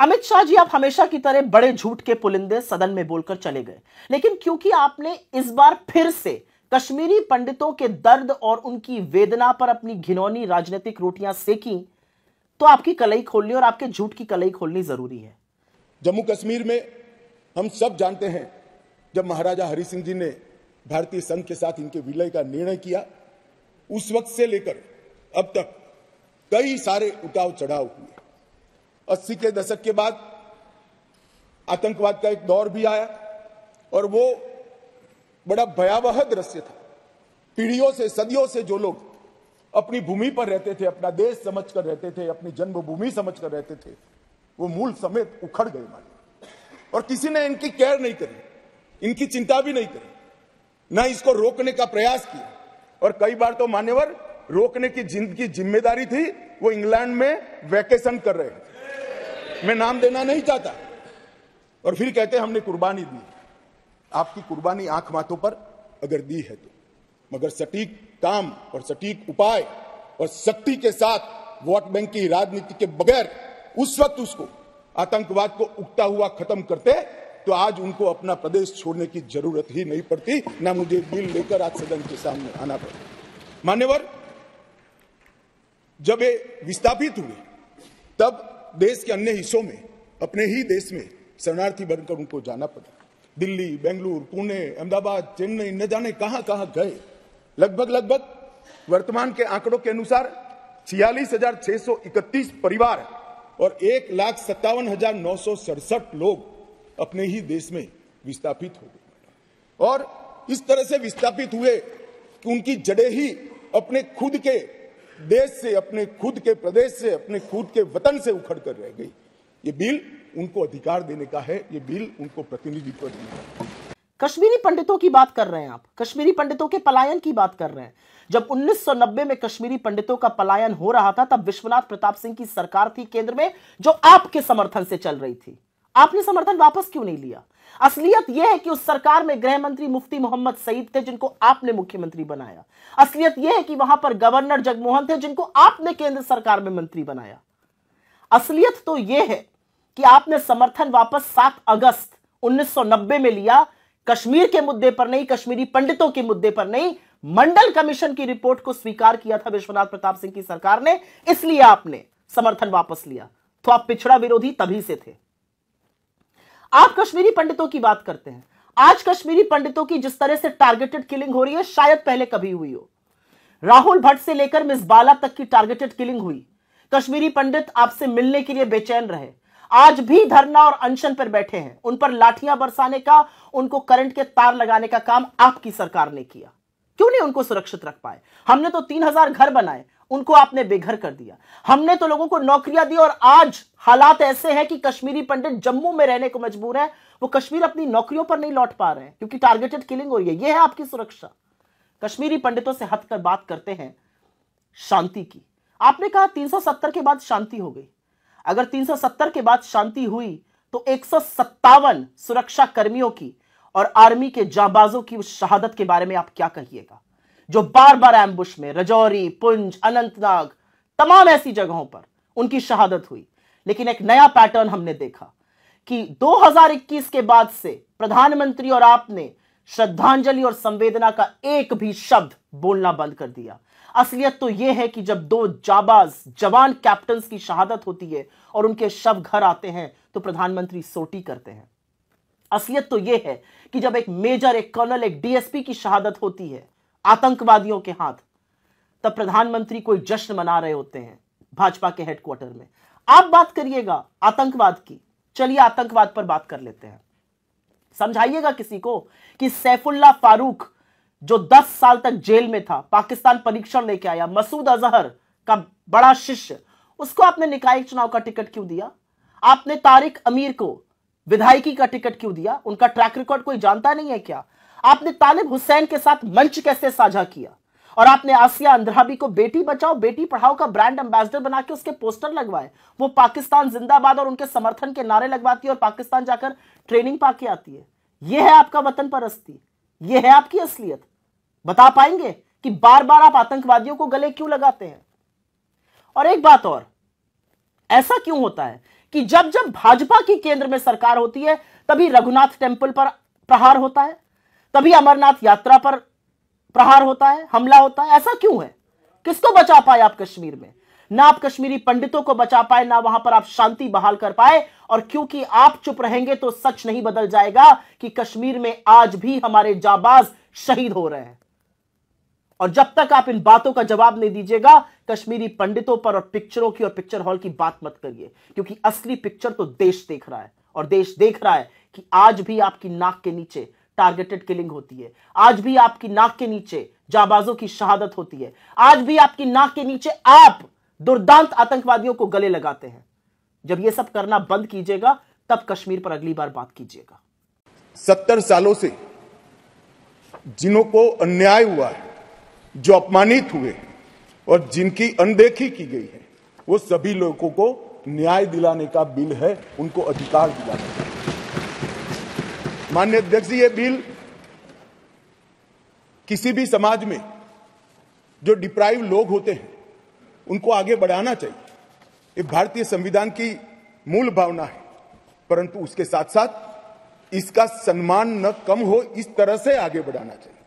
अमित शाह जी आप हमेशा की तरह बड़े झूठ के पुलिंदे सदन में बोलकर चले गए लेकिन क्योंकि आपने इस बार फिर से कश्मीरी पंडितों के दर्द और उनकी वेदना पर अपनी घिनौनी राजनीतिक रोटियां सेकी तो आपकी कलई खोलनी और आपके झूठ की कलई खोलनी जरूरी है जम्मू कश्मीर में हम सब जानते हैं जब महाराजा हरि सिंह जी ने भारतीय संघ के साथ इनके विलय का निर्णय किया उस वक्त से लेकर अब तक कई सारे उतार चढ़ाव हुए अस्सी के दशक के बाद आतंकवाद का एक दौर भी आया और वो बड़ा भयावह दृश्य था पीढ़ियों से सदियों से जो लोग अपनी भूमि पर रहते थे अपना देश समझ कर रहते थे अपनी जन्मभूमि समझ कर रहते थे वो मूल समेत उखड़ गए माने और किसी ने इनकी केयर नहीं करी इनकी चिंता भी नहीं करी ना इसको रोकने का प्रयास किया और कई बार तो मान्यवर रोकने की जिंदगी जिम्मेदारी थी वो इंग्लैंड में वैकेशन कर रहे थे मैं नाम देना नहीं चाहता और फिर कहते हैं हमने कुर्बानी दी आपकी कुर्बानी आंख माथों पर अगर दी है तो मगर सटीक काम और सटीक उपाय और सख्ती के साथ वोट बैंक की राजनीति के बगैर उस वक्त उसको आतंकवाद को उगता हुआ खत्म करते तो आज उनको अपना प्रदेश छोड़ने की जरूरत ही नहीं पड़ती ना मुझे बिल लेकर आज सदन के सामने आना पड़ता मान्यवर जब ये विस्थापित हुए तब देश के अन्य हिस्सों में अपने ही देश में शरणार्थी बनकर उनको जाना पड़ा दिल्ली बेंगलुरु पुणे अहमदाबाद चेन्नई न जाने कहां कहां गए लगभग लगभग वर्तमान के आंकड़ों के अनुसार छियालीस परिवार और एक लाख सत्तावन हजार नौ सौ सड़सठ लोग अपने ही देश में विस्थापित हो गए और इस तरह से विस्थापित हुए कि उनकी जड़ें ही अपने खुद के देश से अपने खुद के प्रदेश से अपने खुद के वतन से उखड़ कर रह गई ये बिल उनको अधिकार देने का है ये बिल उनको प्रतिनिधित्व देने का कश्मीरी पंडितों की बात कर रहे हैं आप कश्मीरी पंडितों के पलायन की बात कर रहे हैं जब 1990 में कश्मीरी पंडितों का पलायन हो रहा था तब विश्वनाथ प्रताप सिंह की सरकार थी केंद्र में जो आपके समर्थन से चल रही थी आपने समर्थन वापस क्यों नहीं लिया असलियत यह है कि उस सरकार में गृह मंत्री मुफ्ती मोहम्मद सईद थे जिनको आपने मुख्यमंत्री बनाया असलियत यह है कि वहां पर गवर्नर जगमोहन थे जिनको आपने केंद्र सरकार में मंत्री बनाया असलियत तो यह है कि आपने समर्थन वापस 7 अगस्त 1990 में लिया कश्मीर के मुद्दे पर नहीं कश्मीरी पंडितों के मुद्दे पर नहीं मंडल कमीशन की रिपोर्ट को स्वीकार किया था विश्वनाथ प्रताप सिंह की सरकार ने इसलिए आपने समर्थन वापस लिया तो आप पिछड़ा विरोधी तभी से थे आप कश्मीरी पंडितों की बात करते हैं आज कश्मीरी पंडितों की जिस तरह से टारगेटेड किलिंग हो रही है शायद पहले कभी हुई हो राहुल भट्ट से लेकर मिस बाला तक की टारगेटेड किलिंग हुई कश्मीरी पंडित आपसे मिलने के लिए बेचैन रहे आज भी धरना और अनशन पर बैठे हैं उन पर लाठियां बरसाने का उनको करंट के तार लगाने का काम आपकी सरकार ने किया क्यों नहीं उनको सुरक्षित रख पाए हमने तो तीन हजार घर बनाए उनको आपने बेघर कर दिया हमने तो लोगों को नौकरियां दी और आज हालात ऐसे हैं कि कश्मीरी पंडित जम्मू में रहने को मजबूर है वो कश्मीर अपनी नौकरियों पर नहीं लौट पा रहे हैं क्योंकि टारगेटेड किलिंग हो रही है ये है आपकी सुरक्षा कश्मीरी पंडितों से हट कर बात करते हैं शांति की आपने कहा 370 के बाद शांति हो गई अगर 370 के बाद शांति हुई तो एक सुरक्षा कर्मियों की और आर्मी के जाबाजों की उस शहादत के बारे में आप क्या कहिएगा जो बार बार एम्बुश में रजौरी पुंज अनंतनाग तमाम ऐसी जगहों पर उनकी शहादत हुई लेकिन एक नया पैटर्न हमने देखा कि 2021 के बाद से प्रधानमंत्री और आपने श्रद्धांजलि और संवेदना का एक भी शब्द बोलना बंद कर दिया असलियत तो यह है कि जब दो जाबाज जवान कैप्टन की शहादत होती है और उनके शव घर आते हैं तो प्रधानमंत्री सोटी करते हैं असलियत तो यह है कि जब एक मेजर एक कर्नल एक डीएसपी की शहादत होती है आतंकवादियों के हाथ तब प्रधानमंत्री कोई जश्न मना रहे होते हैं भाजपा के हेडक्वार्टर में आप बात करिएगा आतंकवाद की चलिए आतंकवाद पर बात कर लेते हैं समझाइएगा किसी को कि सैफुल्ला फारूक जो 10 साल तक जेल में था पाकिस्तान परीक्षण लेके आया मसूद अजहर का बड़ा शिष्य उसको आपने निकाय चुनाव का टिकट क्यों दिया आपने तारिक अमीर को विधायकी का टिकट क्यों दिया उनका ट्रैक रिकॉर्ड कोई जानता नहीं है क्या आपने तालिब हुसैन के साथ मंच कैसे साझा किया और आपने आसिया अंद्राबी को बेटी बचाओ बेटी पढ़ाओ का ब्रांड एम्बेसडर बना के उसके पोस्टर लगवाए वो पाकिस्तान जिंदाबाद और उनके समर्थन के नारे लगवाती है और पाकिस्तान जाकर ट्रेनिंग पाके आती है ये है आपका वतन परस्ती ये है आपकी असलियत बता पाएंगे कि बार बार आप आतंकवादियों को गले क्यों लगाते हैं और एक बात और ऐसा क्यों होता है कि जब जब भाजपा की केंद्र में सरकार होती है तभी रघुनाथ टेम्पल पर प्रहार होता है तभी अमरनाथ यात्रा पर प्रहार होता है हमला होता है ऐसा क्यों है किसको बचा पाए आप कश्मीर में ना आप कश्मीरी पंडितों को बचा पाए ना वहां पर आप शांति बहाल कर पाए और क्योंकि आप चुप रहेंगे तो सच नहीं बदल जाएगा कि कश्मीर में आज भी हमारे जाबाज शहीद हो रहे हैं और जब तक आप इन बातों का जवाब नहीं दीजिएगा कश्मीरी पंडितों पर और पिक्चरों की और पिक्चर हॉल की बात मत करिए क्योंकि असली पिक्चर तो देश देख रहा है और देश देख रहा है कि आज भी आपकी नाक के नीचे टारगेटेड किलिंग होती है आज भी आपकी नाक के नीचे जाबाजों की शहादत होती है आज भी आपकी नाक के नीचे आप दुर्दांत आतंकवादियों को गले लगाते हैं जब यह सब करना बंद कीजिएगा तब कश्मीर पर अगली बार बात कीजिएगा सत्तर सालों से जिन्हों को अन्याय हुआ है जो अपमानित हुए हैं और जिनकी अनदेखी की गई है वो सभी लोगों को न्याय दिलाने का बिल है उनको अधिकार दिलाने का मान्य अध्यक्ष जी ये बिल किसी भी समाज में जो डिप्राइव लोग होते हैं उनको आगे बढ़ाना चाहिए ये भारतीय संविधान की मूल भावना है परंतु उसके साथ साथ इसका सम्मान न कम हो इस तरह से आगे बढ़ाना चाहिए